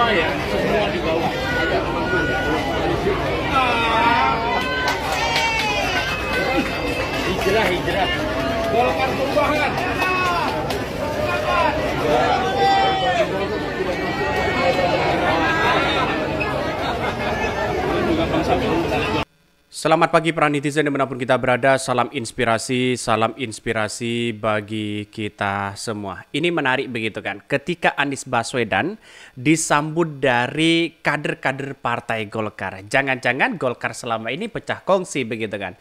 semua ya, semua di bawah. Ada Hijrah, hijrah. Golkar tumbuhan Perubahan. Selamat pagi para netizen dimanapun kita berada, salam inspirasi, salam inspirasi bagi kita semua. Ini menarik begitu kan, ketika Anies Baswedan disambut dari kader-kader partai Golkar. Jangan-jangan Golkar selama ini pecah kongsi begitu kan.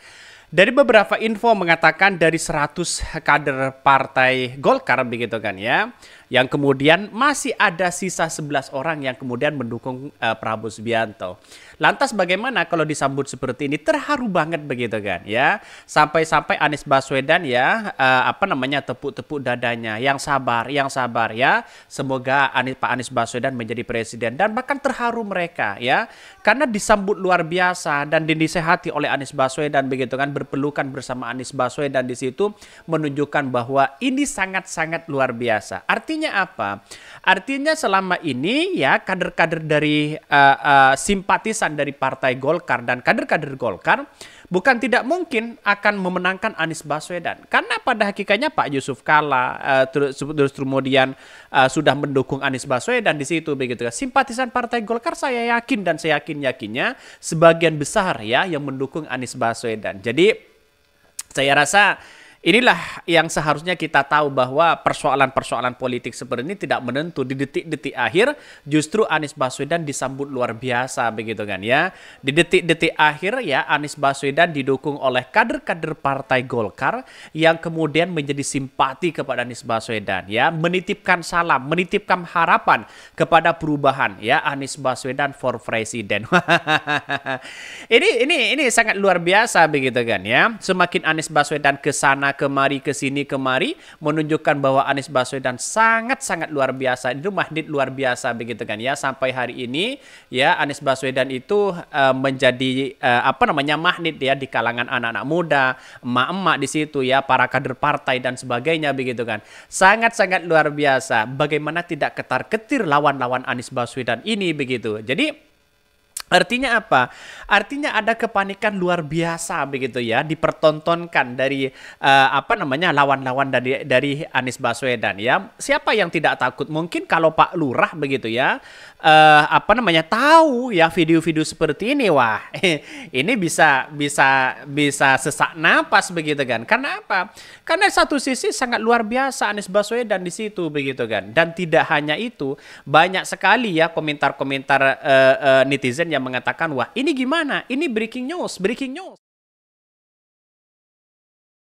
Dari beberapa info mengatakan dari 100 kader partai Golkar begitu kan ya, yang kemudian masih ada sisa 11 orang yang kemudian mendukung uh, Prabowo Subianto. Lantas bagaimana kalau disambut seperti ini? Terharu banget begitu kan ya. Sampai-sampai Anies Baswedan ya uh, apa namanya tepuk-tepuk dadanya. Yang sabar, yang sabar ya. Semoga Anies Pak Anies Baswedan menjadi presiden dan bahkan terharu mereka ya. Karena disambut luar biasa dan dinisehati oleh Anies Baswedan begitu kan berpelukan bersama Anies Baswedan di situ menunjukkan bahwa ini sangat-sangat luar biasa. Artinya apa? Artinya selama ini ya kader-kader dari uh, uh, simpatisan keputusan dari Partai Golkar dan kader-kader Golkar bukan tidak mungkin akan memenangkan Anies Baswedan. Karena pada hakikatnya Pak Yusuf Kala uh, terus, terus kemudian uh, sudah mendukung Anies Baswedan di situ begitu. Kan. Simpatisan Partai Golkar saya yakin dan saya yakin-yakinnya sebagian besar ya yang mendukung Anies Baswedan. Jadi saya rasa Inilah yang seharusnya kita tahu bahwa persoalan-persoalan politik seperti ini tidak menentu di detik-detik akhir justru Anies Baswedan disambut luar biasa begitu kan ya. Di detik-detik akhir ya Anies Baswedan didukung oleh kader-kader Partai Golkar yang kemudian menjadi simpati kepada Anies Baswedan ya, menitipkan salam, menitipkan harapan kepada perubahan ya Anies Baswedan for president. ini ini ini sangat luar biasa begitu kan ya. Semakin Anies Baswedan ke sana sana kemari ke sini kemari menunjukkan bahwa Anies Baswedan sangat-sangat luar biasa. Itu magnet luar biasa begitu kan ya sampai hari ini ya Anies Baswedan itu uh, menjadi uh, apa namanya magnet ya di kalangan anak-anak muda, emak-emak di situ ya para kader partai dan sebagainya begitu kan. Sangat-sangat luar biasa. Bagaimana tidak ketar-ketir lawan-lawan Anies Baswedan ini begitu. Jadi Artinya apa? Artinya ada kepanikan luar biasa begitu ya dipertontonkan dari uh, apa namanya lawan-lawan dari dari Anies Baswedan ya. Siapa yang tidak takut? Mungkin kalau Pak Lurah begitu ya uh, apa namanya tahu ya video-video seperti ini wah ini bisa bisa bisa sesak napas begitu kan karena apa karena satu sisi sangat luar biasa Anies Baswedan di situ begitu kan dan tidak hanya itu banyak sekali ya komentar-komentar uh, uh, netizen yang mengatakan wah ini gimana ini breaking news breaking news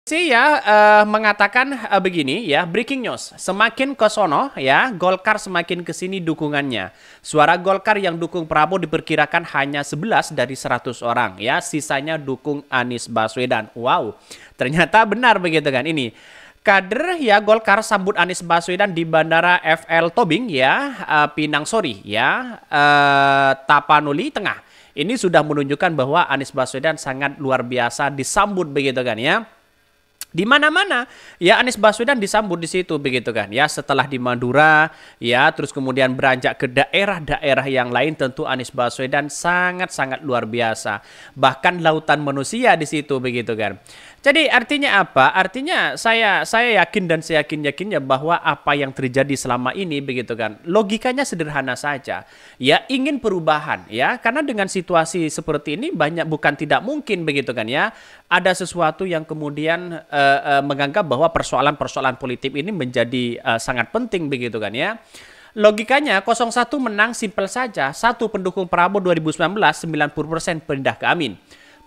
Si ya uh, mengatakan uh, begini ya, breaking news. Semakin ke sono ya, Golkar semakin ke sini dukungannya. Suara Golkar yang dukung Prabowo diperkirakan hanya 11 dari 100 orang ya, sisanya dukung Anies Baswedan. Wow. Ternyata benar begitu kan ini. Kader ya Golkar sambut Anies Baswedan di Bandara FL Tobing ya, uh, eh, Pinang Sori ya, uh, Tapanuli Tengah. Ini sudah menunjukkan bahwa Anies Baswedan sangat luar biasa disambut begitu kan ya di mana-mana ya Anies Baswedan disambut di situ begitu kan ya setelah di Madura ya terus kemudian beranjak ke daerah-daerah yang lain tentu Anies Baswedan sangat-sangat luar biasa bahkan lautan manusia di situ begitu kan jadi artinya apa? Artinya saya saya yakin dan saya yakin yakinnya bahwa apa yang terjadi selama ini begitu kan. Logikanya sederhana saja. Ya ingin perubahan ya karena dengan situasi seperti ini banyak bukan tidak mungkin begitu kan ya. Ada sesuatu yang kemudian uh, uh, menganggap bahwa persoalan-persoalan politik ini menjadi uh, sangat penting begitu kan ya. Logikanya 01 menang simpel saja. Satu pendukung Prabowo 2019 90% pindah ke Amin.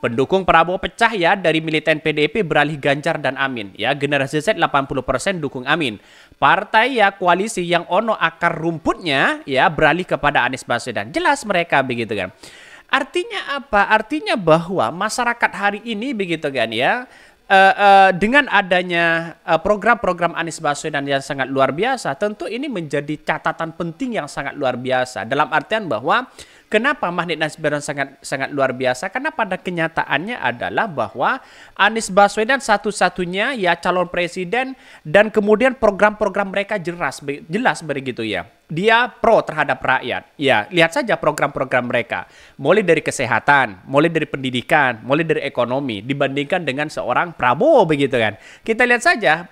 Pendukung Prabowo pecah ya dari militan PDIP beralih Ganjar dan Amin. Ya, generasi Z 80% dukung Amin. Partai ya koalisi yang ono akar rumputnya ya beralih kepada Anies Baswedan. Jelas mereka begitu kan. Artinya apa? Artinya bahwa masyarakat hari ini begitu kan ya uh, uh, dengan adanya eh, program-program uh, Anies Baswedan yang sangat luar biasa, tentu ini menjadi catatan penting yang sangat luar biasa. Dalam artian bahwa Kenapa Magnet Baswedan sangat sangat luar biasa? Karena pada kenyataannya adalah bahwa Anies Baswedan satu-satunya ya calon presiden dan kemudian program-program mereka jelas jelas begitu ya. Dia pro terhadap rakyat. Ya, lihat saja program-program mereka. Mulai dari kesehatan, mulai dari pendidikan, mulai dari ekonomi dibandingkan dengan seorang Prabowo begitu kan. Kita lihat saja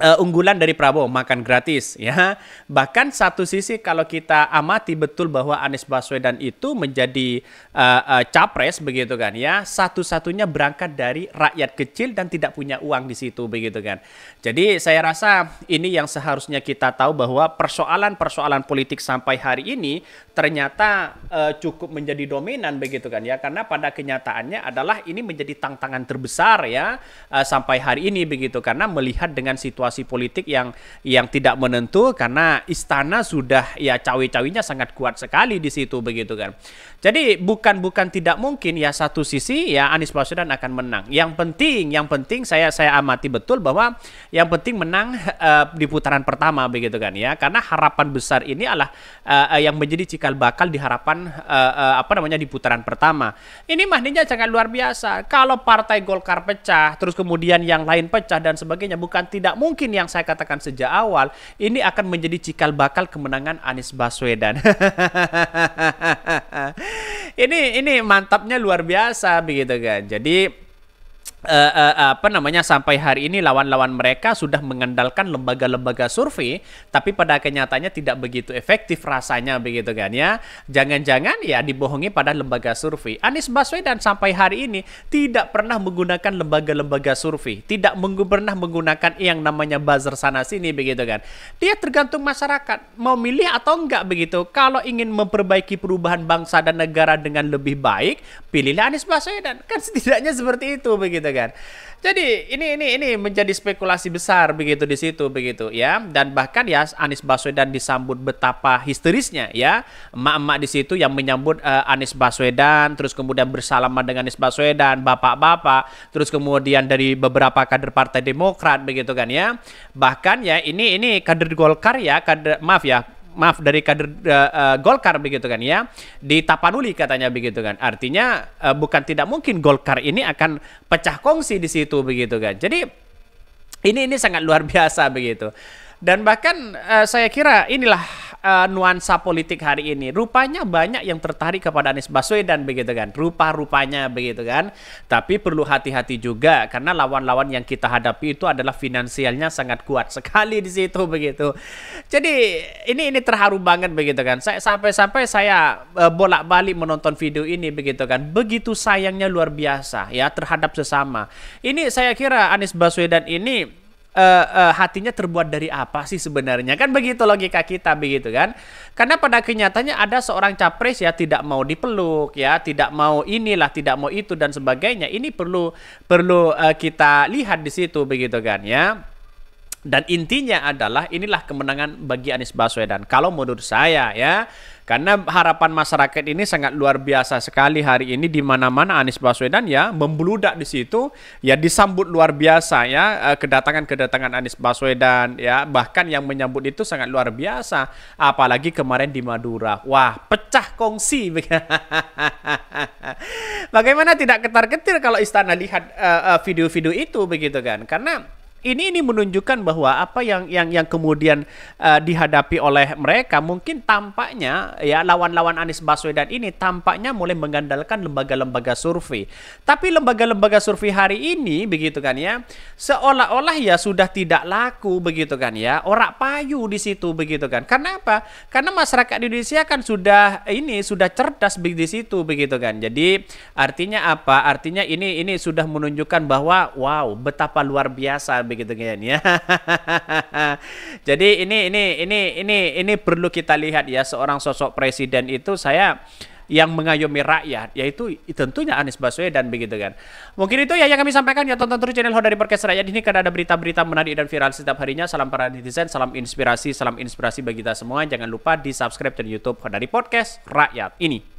uh, unggulan dari Prabowo makan gratis ya. Bahkan satu sisi kalau kita amati betul bahwa Anies Baswedan itu menjadi uh, uh, capres begitu kan ya, satu-satunya berangkat dari rakyat kecil dan tidak punya uang di situ begitu kan. Jadi saya rasa ini yang seharusnya kita tahu bahwa persoalan-persoalan politik sampai hari ini ternyata uh, cukup menjadi dominan begitu kan ya karena pada kenyataannya adalah ini menjadi tantangan terbesar ya uh, sampai hari ini begitu karena melihat dengan situasi situasi politik yang yang tidak menentu karena istana sudah ya cawe-cawinya sangat kuat sekali di situ begitu kan. Jadi bukan bukan tidak mungkin ya satu sisi ya Anies Baswedan akan menang. Yang penting yang penting saya saya amati betul bahwa yang penting menang uh, di putaran pertama begitu kan ya karena harapan besar ini adalah uh, yang menjadi cikal bakal di harapan uh, uh, apa namanya di putaran pertama. Ini mahdinya sangat luar biasa. Kalau partai Golkar pecah terus kemudian yang lain pecah dan sebagainya bukan tidak mungkin mungkin yang saya katakan sejak awal, ini akan menjadi cikal bakal kemenangan Anies Baswedan. ini ini mantapnya luar biasa begitu kan. Jadi uh, uh, apa namanya sampai hari ini lawan-lawan mereka sudah mengandalkan lembaga-lembaga survei tapi pada kenyataannya tidak begitu efektif rasanya begitu kan ya jangan-jangan ya dibohongi pada lembaga survei Anies Baswedan sampai hari ini tidak pernah menggunakan lembaga-lembaga survei tidak meng pernah menggunakan yang namanya buzzer sana sini begitu kan dia tergantung masyarakat mau milih atau enggak begitu kalau ingin memperbaiki perubahan bangsa dan negara dengan lebih baik pilihlah Anies Baswedan kan setidaknya seperti itu begitu kan kan. Jadi ini ini ini menjadi spekulasi besar begitu di situ begitu ya dan bahkan ya Anies Baswedan disambut betapa histerisnya ya emak-emak di situ yang menyambut uh, Anies Baswedan terus kemudian bersalaman dengan Anies Baswedan bapak-bapak terus kemudian dari beberapa kader Partai Demokrat begitu kan ya bahkan ya ini ini kader Golkar ya kader maaf ya maaf dari kader uh, uh, Golkar begitu kan ya di Tapanuli katanya begitu kan artinya uh, bukan tidak mungkin Golkar ini akan pecah kongsi di situ begitu kan jadi ini ini sangat luar biasa begitu dan bahkan uh, saya kira inilah uh, nuansa politik hari ini. Rupanya banyak yang tertarik kepada Anies Baswedan begitu kan. Rupa-rupanya begitu kan. Tapi perlu hati-hati juga karena lawan-lawan yang kita hadapi itu adalah finansialnya sangat kuat sekali di situ begitu. Jadi ini ini terharu banget begitu kan. Saya sampai-sampai saya uh, bolak-balik menonton video ini begitu kan. Begitu sayangnya luar biasa ya terhadap sesama. Ini saya kira Anies Baswedan ini uh, uh, hatinya terbuat dari apa sih sebenarnya? Kan begitu logika kita begitu kan? Karena pada kenyataannya ada seorang capres ya tidak mau dipeluk ya, tidak mau inilah, tidak mau itu dan sebagainya. Ini perlu perlu uh, kita lihat di situ begitu kan ya. Dan intinya adalah inilah kemenangan bagi Anies Baswedan. Kalau menurut saya ya, karena harapan masyarakat ini sangat luar biasa sekali hari ini di mana-mana Anies Baswedan ya membludak di situ ya disambut luar biasa ya eh, kedatangan-kedatangan Anies Baswedan ya bahkan yang menyambut itu sangat luar biasa apalagi kemarin di Madura. Wah, pecah kongsi. Bagaimana tidak ketar-ketir kalau istana lihat eh, eh, video-video uh, itu begitu kan? Karena ini ini menunjukkan bahwa apa yang yang yang kemudian uh, dihadapi oleh mereka mungkin tampaknya ya lawan-lawan Anies Baswedan ini tampaknya mulai mengandalkan lembaga-lembaga survei. Tapi lembaga-lembaga survei hari ini begitu kan ya seolah-olah ya sudah tidak laku begitu kan ya orak payu di situ begitu kan. Karena apa? Karena masyarakat Indonesia kan sudah ini sudah cerdas di situ begitu kan. Jadi artinya apa? Artinya ini ini sudah menunjukkan bahwa wow betapa luar biasa begitu kan ya. Jadi ini ini ini ini ini perlu kita lihat ya seorang sosok presiden itu saya yang mengayomi rakyat yaitu tentunya Anies Baswedan begitu kan. Mungkin itu ya yang kami sampaikan ya tonton terus channel Hoda dari Podcast Rakyat ini karena ada berita-berita menarik dan viral setiap harinya. Salam para netizen, salam inspirasi, salam inspirasi bagi kita semua. Jangan lupa di subscribe channel YouTube Hoda dari Podcast Rakyat ini.